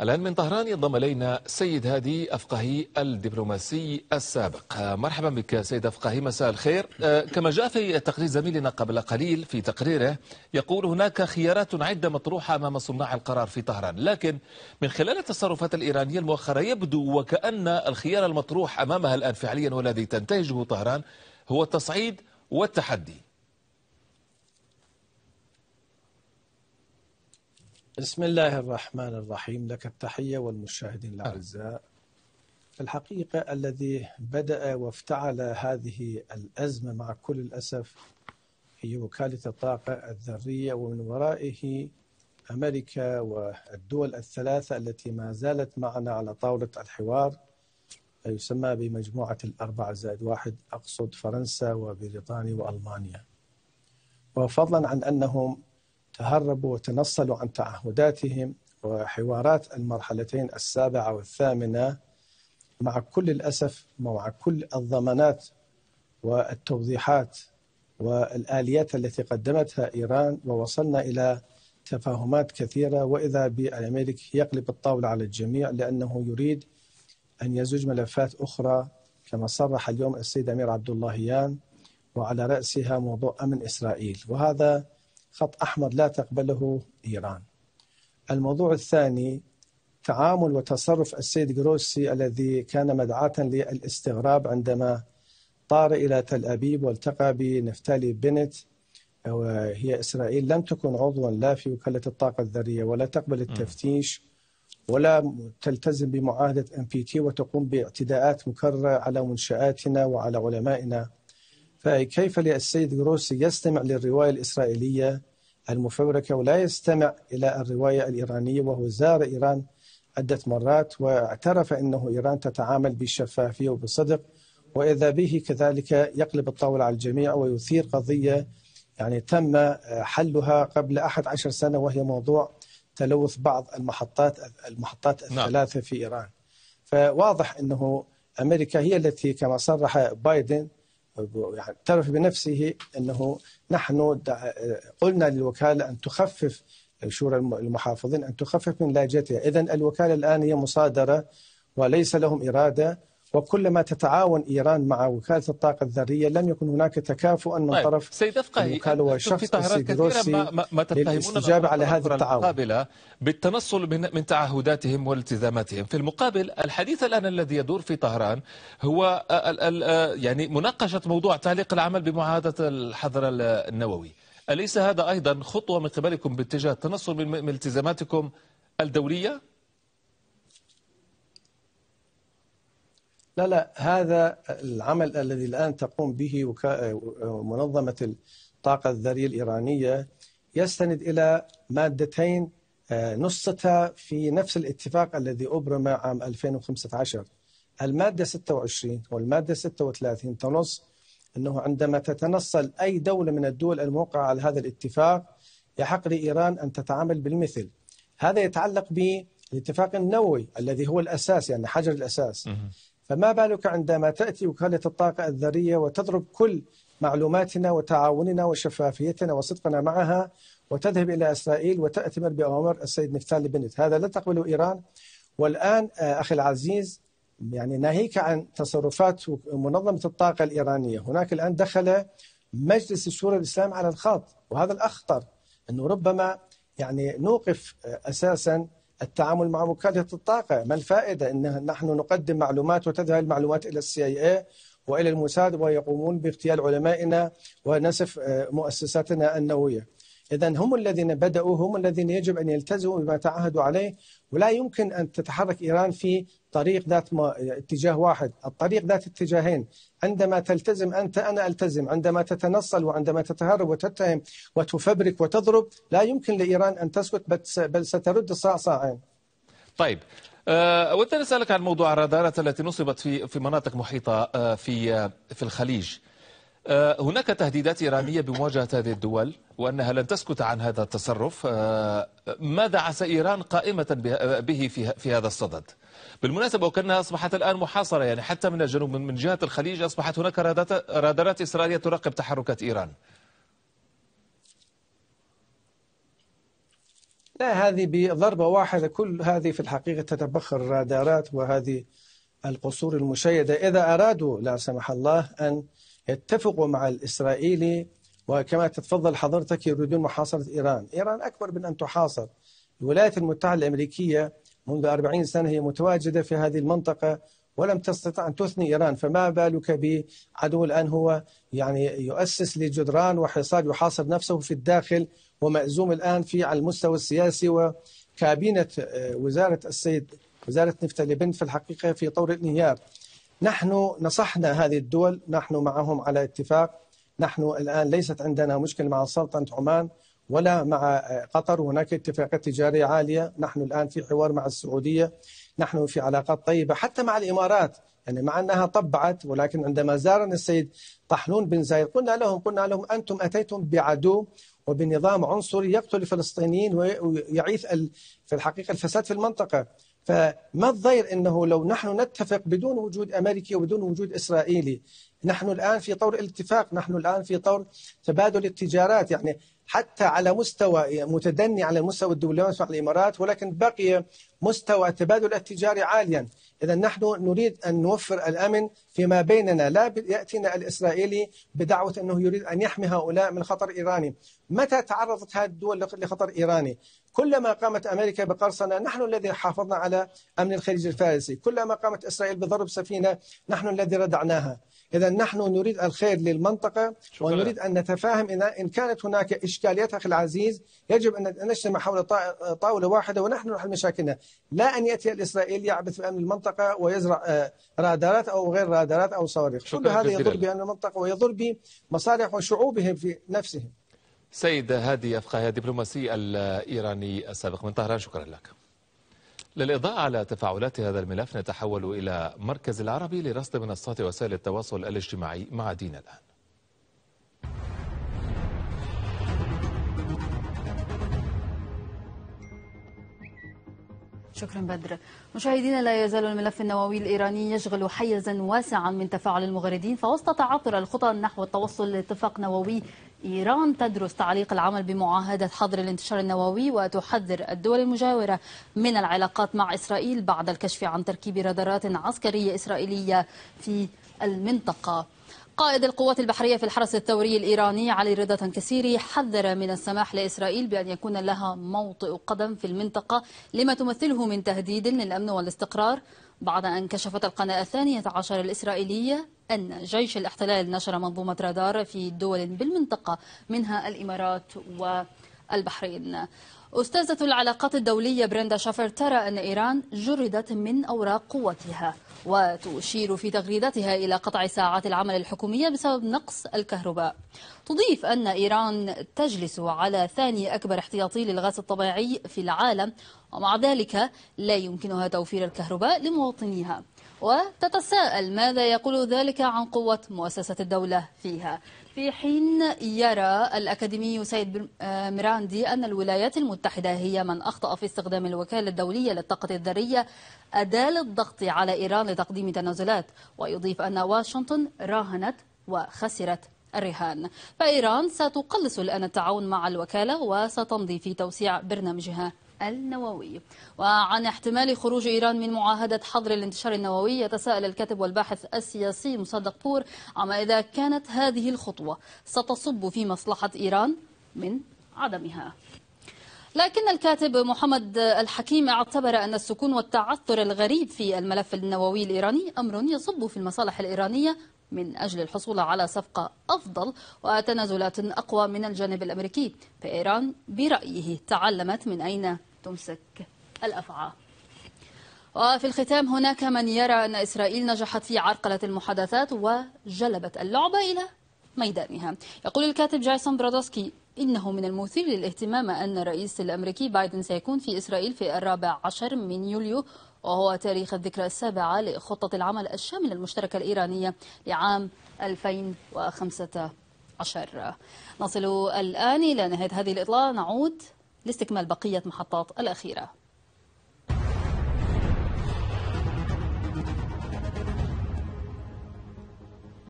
الآن من طهران ينضم إلينا سيد هادي أفقهي الدبلوماسي السابق مرحبا بك سيد أفقهي مساء الخير آه، كما جاء في تقرير زميلنا قبل قليل في تقريره يقول هناك خيارات عدة مطروحة أمام صناع القرار في طهران لكن من خلال التصرفات الإيرانية المؤخرة يبدو وكأن الخيار المطروح أمامها الآن فعليا والذي تنتهجه طهران هو التصعيد والتحدي بسم الله الرحمن الرحيم لك التحية والمشاهدين الأعزاء في الحقيقة الذي بدأ وافتعل هذه الأزمة مع كل الأسف هي وكالة الطاقة الذرية ومن ورائه أمريكا والدول الثلاثة التي ما زالت معنا على طاولة الحوار يسمى بمجموعة الأربعة زائد واحد أقصد فرنسا وبريطانيا وألمانيا وفضلا عن أنهم تهربوا وتنصلوا عن تعهداتهم وحوارات المرحلتين السابعة والثامنة مع كل الأسف ومع كل الضمانات والتوضيحات والآليات التي قدمتها إيران ووصلنا إلى تفاهمات كثيرة وإذا بالأمريك يقلب الطاولة على الجميع لأنه يريد أن يزج ملفات أخرى كما صرح اليوم السيد أمير عبد اللهيان وعلى رأسها موضوع أمن إسرائيل وهذا خط أحمر لا تقبله إيران الموضوع الثاني تعامل وتصرف السيد جروسي الذي كان مدعاة للاستغراب عندما طار إلى تل أبيب والتقى بنفتالي بنت وهي إسرائيل لم تكن عضوا لا في وكالة الطاقة الذرية ولا تقبل التفتيش ولا تلتزم بمعاهدة ام بي تي وتقوم باعتداءات مكررة على منشآتنا وعلى علمائنا فكيف للسيد جروسي يستمع للرواية الإسرائيلية المفبركة ولا يستمع إلى الرواية الإيرانية وهو زار إيران عدة مرات واعترف أنه إيران تتعامل بشفافية وبصدق وإذا به كذلك يقلب الطاولة على الجميع ويثير قضية يعني تم حلها قبل أحد عشر سنة وهي موضوع تلوث بعض المحطات المحطات نعم. الثلاثة نعم. في إيران فواضح أنه أمريكا هي التي كما صرح بايدن اعترف بنفسه أنه نحن قلنا للوكالة أن تخفف شورى المحافظين أن تخفف من لاجتها إذا الوكالة الآن هي مصادرة وليس لهم إرادة وكلما تتعاون ايران مع وكاله الطاقه الذريه لم يكن هناك تكافؤ من طيب، طرف سيد أفقهي في طهران كثيرا ما, ما تتهمون على هذا التعاون المقابله بالتنصل من, من تعهداتهم والتزاماتهم في المقابل الحديث الان الذي يدور في طهران هو آه، آه، يعني مناقشه موضوع تعليق العمل بمعاهده الحظر النووي أليس هذا أيضا خطوة من قبلكم باتجاه التنصل من التزاماتكم الدولية؟ لا لا هذا العمل الذي الآن تقوم به وكا... منظمة الطاقة الذرية الإيرانية يستند إلى مادتين آه، نصتا في نفس الاتفاق الذي أبرم عام 2015 المادة 26 والمادة 36 تنص أنه عندما تتنصل أي دولة من الدول الموقعة على هذا الاتفاق يحق لإيران أن تتعامل بالمثل هذا يتعلق بالاتفاق النووي الذي هو الأساس يعني حجر الأساس فما بالك عندما تأتي وكالة الطاقة الذرية وتضرب كل معلوماتنا وتعاوننا وشفافيتنا وصدقنا معها وتذهب إلى إسرائيل وتأتمر بأوامر السيد نفتالي بنت هذا لا تقبله إيران والآن آه، أخي العزيز يعني ناهيك عن تصرفات منظمة الطاقة الإيرانية هناك الآن دخل مجلس الشورى الإسلامي على الخط وهذا الأخطر أنه ربما يعني نوقف آه، أساساً التعامل مع وكالة الطاقة ما الفائدة إن نحن نقدم معلومات وتذهب المعلومات إلى السي اي وإلى الموساد ويقومون باغتيال علمائنا ونسف آه، مؤسساتنا النووية إذا هم الذين بدأوا هم الذين يجب أن يلتزموا بما تعهدوا عليه ولا يمكن أن تتحرك إيران في طريق ذات اتجاه واحد الطريق ذات اتجاهين عندما تلتزم أنت أنا ألتزم عندما تتنصل وعندما تتهرب وتتهم وتفبرك وتضرب لا يمكن لإيران أن تسكت بل سترد الصاع صاعين طيب آه، أود أن أسألك عن موضوع الرادارات التي نصبت في في مناطق محيطة آه، في آه، في الخليج آه، هناك تهديدات إيرانية بمواجهة هذه الدول وأنها لن تسكت عن هذا التصرف آه، ماذا عسى إيران قائمة به آه، في هذا الصدد بالمناسبة وكأنها أصبحت الآن محاصرة يعني حتى من الجنوب من جهة الخليج أصبحت هناك رادارات إسرائيلية تراقب تحركات إيران لا هذه بضربة واحدة كل هذه في الحقيقة تتبخر الرادارات وهذه القصور المشيدة إذا أرادوا لا سمح الله أن يتفقوا مع الإسرائيلي وكما تتفضل حضرتك يريدون محاصرة إيران إيران أكبر من أن تحاصر الولايات المتحدة الأمريكية منذ 40 سنة هي متواجدة في هذه المنطقة ولم تستطع أن تثني إيران فما بالك بعدو الآن هو يعني يؤسس لجدران وحصار يحاصر نفسه في الداخل ومأزوم الآن في على المستوى السياسي وكابينة آه، وزارة السيد وزارة نفتالي بنت في الحقيقة في طور الانهيار نحن نصحنا هذه الدول نحن معهم على اتفاق نحن الآن ليست عندنا مشكلة مع سلطنة عمان ولا مع قطر هناك اتفاقات تجارية عالية نحن الآن في حوار مع السعودية نحن في علاقات طيبة حتى مع الإمارات يعني مع أنها طبعت ولكن عندما زارنا السيد طحنون بن زايد قلنا لهم قلنا لهم أنتم أتيتم بعدو وبنظام عنصري يقتل الفلسطينيين ويعيث في الحقيقة الفساد في المنطقة فما الضير انه لو نحن نتفق بدون وجود امريكي وبدون وجود اسرائيلي نحن الآن في طور الاتفاق نحن الآن في طور تبادل التجارات يعني حتى على مستوى متدني على المستوى الدولي مع الإمارات ولكن بقي مستوى التبادل التجاري عاليا إذا نحن نريد أن نوفر الأمن فيما بيننا لا يأتينا الإسرائيلي بدعوة أنه يريد أن يحمي هؤلاء من خطر إيراني متى تعرضت هذه الدول لخطر إيراني كلما قامت أمريكا بقرصنة نحن الذي حافظنا على أمن الخليج الفارسي كلما قامت إسرائيل بضرب سفينة نحن الذي ردعناها إذا نحن نريد الخير للمنطقة شكرا. ونريد أن نتفاهم إن كانت هناك إشكاليات أخي العزيز يجب أن نجتمع حول طاولة واحدة ونحن نحل مشاكلنا لا أن يأتي الإسرائيلي يعبث بأمن المنطقة ويزرع آه، رادارات أو غير رادارات أو صواريخ كل هذا يضر بأمن المنطقة ويضر بمصالح شعوبهم في نفسهم سيد هادي افقاه الدبلوماسي الإيراني السابق من طهران شكرا لك للإضاءة على تفاعلات هذا الملف نتحول إلى مركز العربي لرصد منصات وسائل التواصل الاجتماعي مع دين الآن شكرا بدر مشاهدينا لا يزال الملف النووي الإيراني يشغل حيزا واسعا من تفاعل المغردين فوسط تعثر الخطى نحو التوصل لاتفاق نووي إيران تدرس تعليق العمل بمعاهدة حظر الانتشار النووي وتحذر الدول المجاورة من العلاقات مع إسرائيل بعد الكشف عن تركيب رادارات عسكرية إسرائيلية في المنطقة قائد القوات البحرية في الحرس الثوري الإيراني علي رضا تنكسيري حذر من السماح لإسرائيل بأن يكون لها موطئ قدم في المنطقة لما تمثله من تهديد للأمن والاستقرار بعد أن كشفت القناة الثانية عشر الإسرائيلية أن جيش الاحتلال نشر منظومة رادار في دول بالمنطقة منها الإمارات والبحرين أستاذة العلاقات الدولية بريندا شافر ترى أن إيران جردت من أوراق قوتها وتشير في تغريدتها إلى قطع ساعات العمل الحكومية بسبب نقص الكهرباء تضيف أن إيران تجلس على ثاني أكبر احتياطي للغاز الطبيعي في العالم ومع ذلك لا يمكنها توفير الكهرباء لمواطنيها وتتساءل ماذا يقول ذلك عن قوة مؤسسة الدولة فيها في حين يرى الأكاديمي سيد آه، ميراندي أن الولايات المتحدة هي من أخطأ في استخدام الوكالة الدولية للطاقة الذرية أداة للضغط على إيران لتقديم تنازلات ويضيف أن واشنطن راهنت وخسرت الرهان فإيران ستقلص الآن التعاون مع الوكالة وستمضي في توسيع برنامجها النووي وعن احتمال خروج إيران من معاهدة حظر الانتشار النووي يتساءل الكاتب والباحث السياسي مصدق بور عما إذا كانت هذه الخطوة ستصب في مصلحة إيران من عدمها لكن الكاتب محمد الحكيم اعتبر أن السكون والتعثر الغريب في الملف النووي الإيراني أمر يصب في المصالح الإيرانية من أجل الحصول على صفقة أفضل وتنازلات أقوى من الجانب الأمريكي فإيران برأيه تعلمت من أين تمسك الأفعى وفي الختام هناك من يرى أن إسرائيل نجحت في عرقلة المحادثات وجلبت اللعبة إلى ميدانها يقول الكاتب جايسون برادوسكي إنه من المثير للاهتمام أن الرئيس الأمريكي بايدن سيكون في إسرائيل في الرابع عشر من يوليو وهو تاريخ الذكرى السابعة لخطة العمل الشاملة المشتركة الإيرانية لعام 2015 نصل الآن إلى نهاية هذه الإطلاع نعود لاستكمال بقية محطات الأخيرة